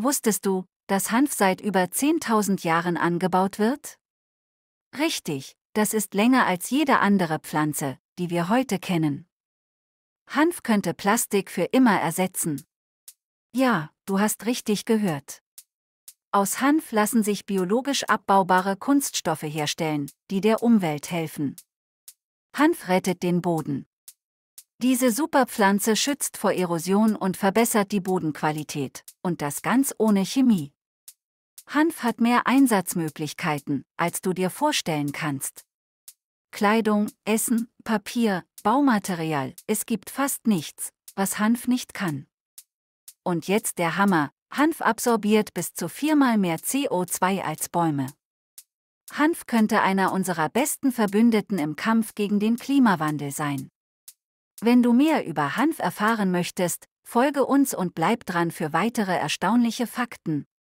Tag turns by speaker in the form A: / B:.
A: Wusstest du, dass Hanf seit über 10.000 Jahren angebaut wird? Richtig, das ist länger als jede andere Pflanze, die wir heute kennen. Hanf könnte Plastik für immer ersetzen. Ja, du hast richtig gehört. Aus Hanf lassen sich biologisch abbaubare Kunststoffe herstellen, die der Umwelt helfen. Hanf rettet den Boden. Diese Superpflanze schützt vor Erosion und verbessert die Bodenqualität, und das ganz ohne Chemie. Hanf hat mehr Einsatzmöglichkeiten, als du dir vorstellen kannst. Kleidung, Essen, Papier, Baumaterial, es gibt fast nichts, was Hanf nicht kann. Und jetzt der Hammer, Hanf absorbiert bis zu viermal mehr CO2 als Bäume. Hanf könnte einer unserer besten Verbündeten im Kampf gegen den Klimawandel sein. Wenn du mehr über Hanf erfahren möchtest, folge uns und bleib dran für weitere erstaunliche Fakten.